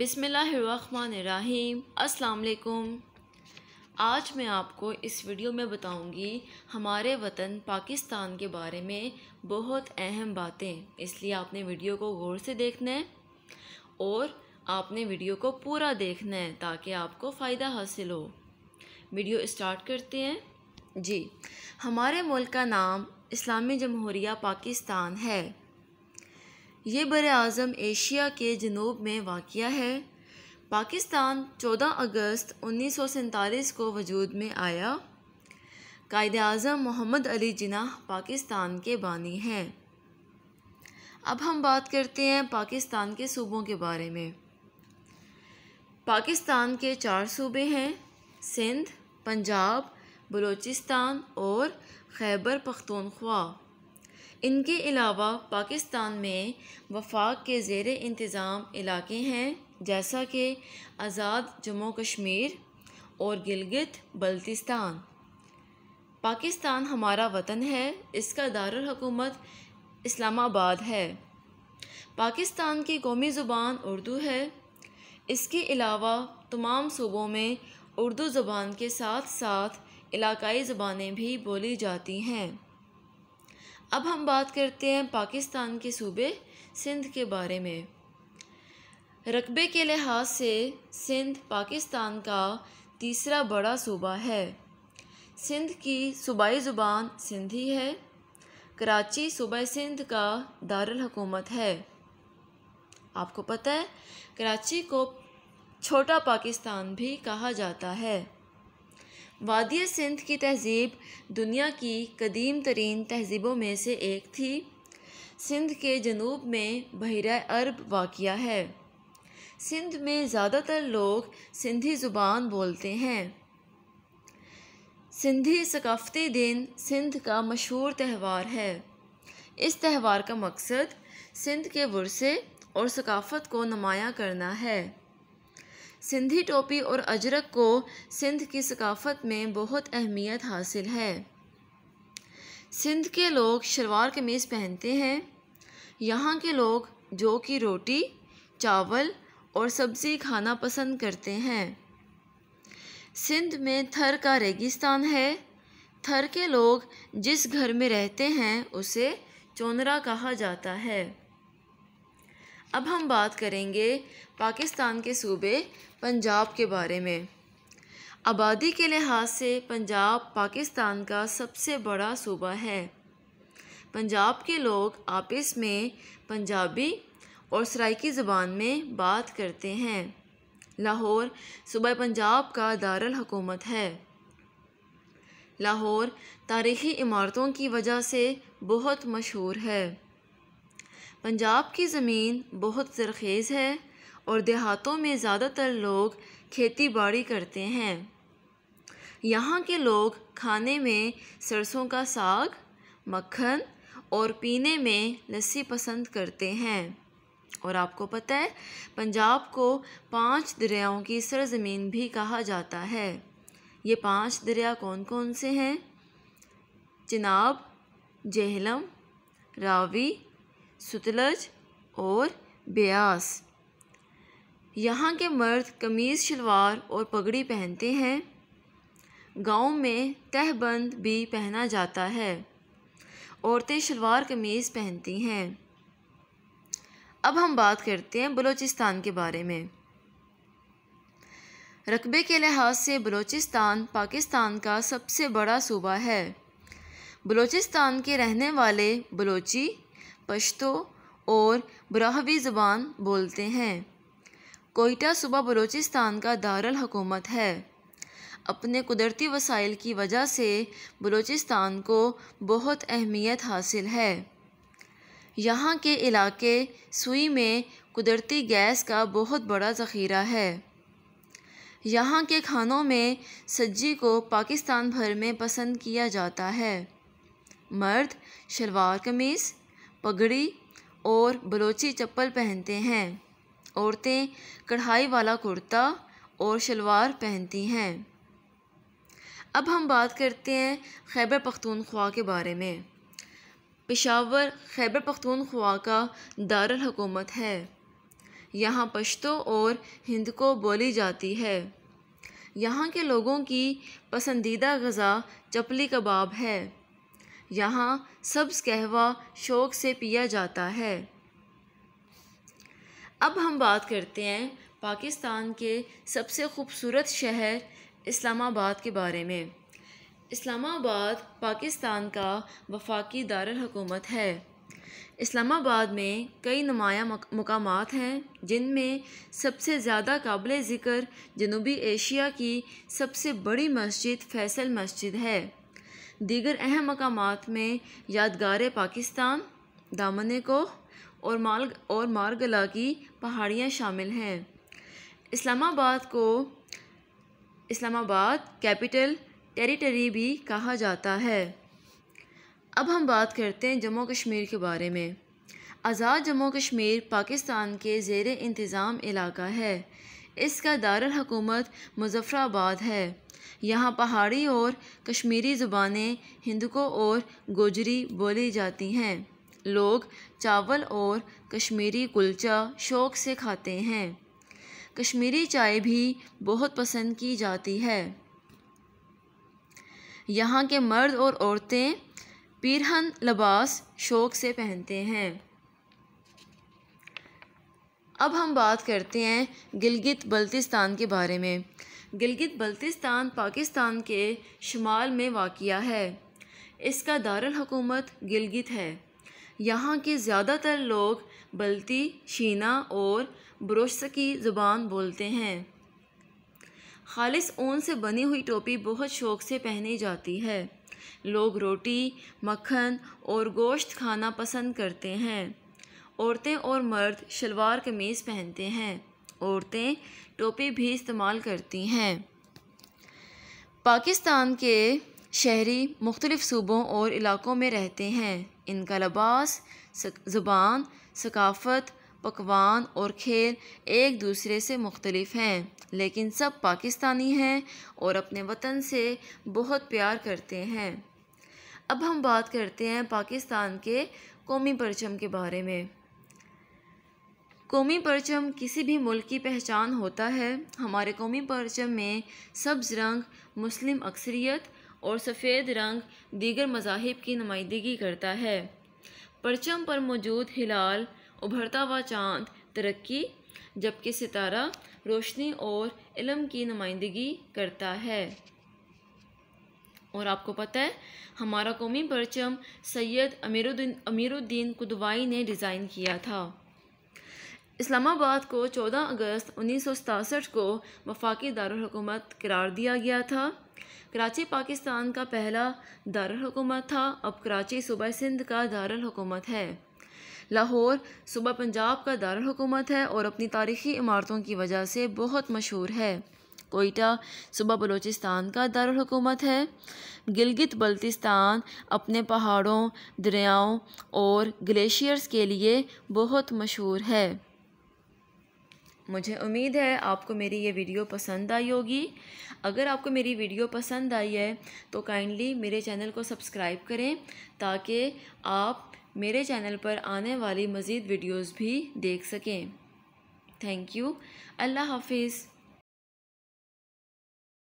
बिसमीम् असलकुम आज मैं आपको इस वीडियो में बताऊंगी हमारे वतन पाकिस्तान के बारे में बहुत अहम बातें इसलिए आपने वीडियो को गौर से देखना है और आपने वीडियो को पूरा देखना है ताकि आपको फ़ायदा हासिल हो वीडियो स्टार्ट करते हैं जी हमारे मुल्क का नाम इस्लामी जमहूरिया पाकिस्तान है ये बर अज़म एशिया के जनूब में वाक़ है पाकिस्तान 14 अगस्त उन्नीस को वजूद में आया कायद अज़म मोहम्मद अली जिनाह पाकिस्तान के बानी हैं अब हम बात करते हैं पाकिस्तान के सूबों के बारे में पाकिस्तान के चार सूबे हैं सिंध पंजाब बलूचिस्तान और खैबर पख्तूनख्वा इनके अलावा पाकिस्तान में वफाक के ज़ेर इंतज़ाम इलाके हैं जैसा कि आज़ाद जम्मू कश्मीर और गिलगित बल्तिस्तान पाकिस्तान हमारा वतन है इसका दारकूमत इस्लामाबाद है पाकिस्तान की कौमी ज़ुबान उर्दू है इसके अलावा तमाम सूबों में उर्दू ज़बान के साथ साथ इलाकई ज़बानें भी बोली जाती हैं अब हम बात करते हैं पाकिस्तान के सूबे सिंध के बारे में रकबे के लिहाज से सिंध पाकिस्तान का तीसरा बड़ा सूबा है सिंध की सूबाई ज़ुबान सिंधी है कराची सूबह सिंध का दारुल हकूमत है आपको पता है कराची को छोटा पाकिस्तान भी कहा जाता है वादिया सिंध की तहजीब दुनिया की कदीम तरीन तहजीबों में से एक थी सिंध के जनूब में बहरा अरब वाक़ है सिंध में ज़्यादातर लोग सिंधी ज़ुबान बोलते हैं सिंधी सकाफ़ती दिन सिंध का मशहूर त्यौहार है इस त्यौहार का मकसद सिंध के वर्से और सकाफ़त को नुमाया करना है सिंधी टोपी और अजरक को सिंध की सकाफत में बहुत अहमियत हासिल है सिंध के लोग शलवार कमीज़ पहनते हैं यहाँ के लोग जो कि रोटी चावल और सब्ज़ी खाना पसंद करते हैं सिंध में थर का रेगिस्तान है थर के लोग जिस घर में रहते हैं उसे चोनरा कहा जाता है अब हम बात करेंगे पाकिस्तान के सूबे पंजाब के बारे में आबादी के लिहाज से पंजाब पाकिस्तान का सबसे बड़ा सूबा है पंजाब के लोग आपस में पंजाबी और सराइकी ज़बान में बात करते हैं लाहौर सूबा पंजाब का दारुल हकूमत है लाहौर तारीख़ी इमारतों की वजह से बहुत मशहूर है पंजाब की ज़मीन बहुत ज़रख़ेज़ है और देहातों में ज़्यादातर लोग खेती बाड़ी करते हैं यहाँ के लोग खाने में सरसों का साग मक्खन और पीने में लस्सी पसंद करते हैं और आपको पता है पंजाब को पांच दरियाओं की सरजमीन भी कहा जाता है ये पांच दरिया कौन कौन से हैं चिनाब जेहलम रावी सतलज और ब्यास यहाँ के मर्द कमीज़ शलवार और पगड़ी पहनते हैं गांव में तहबंद भी पहना जाता है औरतें शलवार कमीज़ पहनती हैं अब हम बात करते हैं बलूचिस्तान के बारे में रकबे के लिहाज से बलूचिस्तान पाकिस्तान का सबसे बड़ा सूबा है बलूचिस्तान के रहने वाले बलोची पश्तो और ब्राहवी ज़बान बोलते हैं कोयटा सूबा बलोचिस्तान का दारुल हकूमत है अपने कुदरती वसाइल की वजह से बलूचिस्तान को बहुत अहमियत हासिल है यहाँ के इलाके सुई में कुदरती गैस का बहुत बड़ा ज़ख़ीरा है यहाँ के खानों में सज्जी को पाकिस्तान भर में पसंद किया जाता है मर्द शलवार कमीज़ पगड़ी और बलोची चप्पल पहनते हैं औरतें कढ़ाई वाला कुर्ता और शलवार पहनती हैं अब हम बात करते हैं खैबर पख्तूनख्वा के बारे में पेशावर खैबर पख्तूनख्वा का दारकूमत है यहाँ पश्तो और हिंद को बोली जाती है यहाँ के लोगों की पसंदीदा गज़ा चपली कबाब है यहाँ सब्ज़ कहवा शौक़ से पिया जाता है अब हम बात करते हैं पाकिस्तान के सबसे खूबसूरत शहर इस्लामाबाद के बारे में इस्लामाबाद पाकिस्तान का वफाकी दारकूमत है इस्लामाबाद में कई नुमाया मकाम हैं जिनमें सबसे ज़्यादा काबिल ज़िक्र जनूबी एशिया की सबसे बड़ी मस्जिद फैसल मस्जिद है दीगर अहम मकाम में यादगार पाकिस्तान दामन कोह और माल और मारगला की पहाड़ियाँ शामिल हैं इस्लामाबाद को इस्लामाबाद कैपिटल टेरिटरी भी कहा जाता है अब हम बात करते हैं जम्मू कश्मीर के बारे में आज़ाद जम्मू कश्मीर पाकिस्तान के ज़ेर इंतज़ाम इलाका है इसका दारकूमत मुजफ़्फ़राबाद है यहाँ पहाड़ी और कश्मीरी ज़ुबानें हिंदुओं और गोजरी बोली जाती हैं लोग चावल और कश्मीरी कुलचा शौक़ से खाते हैं कश्मीरी चाय भी बहुत पसंद की जाती है यहाँ के मर्द और औरतें पीरहन लबास शौक़ से पहनते हैं अब हम बात करते हैं गिलगित बल्तिस्तान के बारे में गिलगित बल्तिस्तान पाकिस्तान के शुमाल में वाक़ है इसका दारकूमत गिलगित है यहाँ के ज़्यादातर लोग बल्ती शीना और ब्रोश की ज़ुबान बोलते हैं खालिस ऊन से बनी हुई टोपी बहुत शौक़ से पहनी जाती है लोग रोटी मक्खन और गोश्त खाना पसंद करते हैं औरतें और मर्द शलवार कमीज़ पहनते हैं औरतें टोपी भी इस्तेमाल करती हैं पाकिस्तान के शहरी मुख्तलिफ़ सूबों और इलाक़ों में रहते हैं इनका लबास ज़ुबान सकाफ़त पकवान और खेल एक दूसरे से मुख्तलिफ हैं लेकिन सब पाकिस्तानी हैं और अपने वतन से बहुत प्यार करते हैं अब हम बात करते हैं पाकिस्तान के कौमी परचम के बारे में कौमी परचम किसी भी मुल्क की पहचान होता है हमारे कौमी परचम में सब्ज़ रंग मुस्लिम अक्सरियत और सफ़ेद रंग दीगर मजाहब की नुमाइंदगी करता है परचम पर मौजूद हिलाल उभरता हुआ चाँद तरक्की जबकि सितारा रोशनी और इलम की नुमाइंदगी करता है और आपको पता है हमारा कौमी परचम सैयद अमीरुद्दीन अमीरुद्दीन कुदवाई ने डिज़ाइन किया था इस्लामाबाद को 14 अगस्त उन्नीस को वफाकी दारकूमत करार दिया गया था कराची पाकिस्तान का पहला दारकूमत था अब कराची सूबा सिंध का दारकूमत है लाहौर सूबह पंजाब का दारकूमत है और अपनी तारीखी इमारतों की वजह से बहुत मशहूर है कोयटा सूबा बलूचिस्तान का दारकूमत है गिलगित बल्तिस्तान अपने पहाड़ों दरियाओं और ग्लेशियर्स के लिए बहुत मशहूर है मुझे उम्मीद है आपको मेरी ये वीडियो पसंद आई होगी अगर आपको मेरी वीडियो पसंद आई है तो काइंडली मेरे चैनल को सब्सक्राइब करें ताकि आप मेरे चैनल पर आने वाली मज़ीद वीडियोज़ भी देख सकें थैंक यू अल्लाह हाफिज़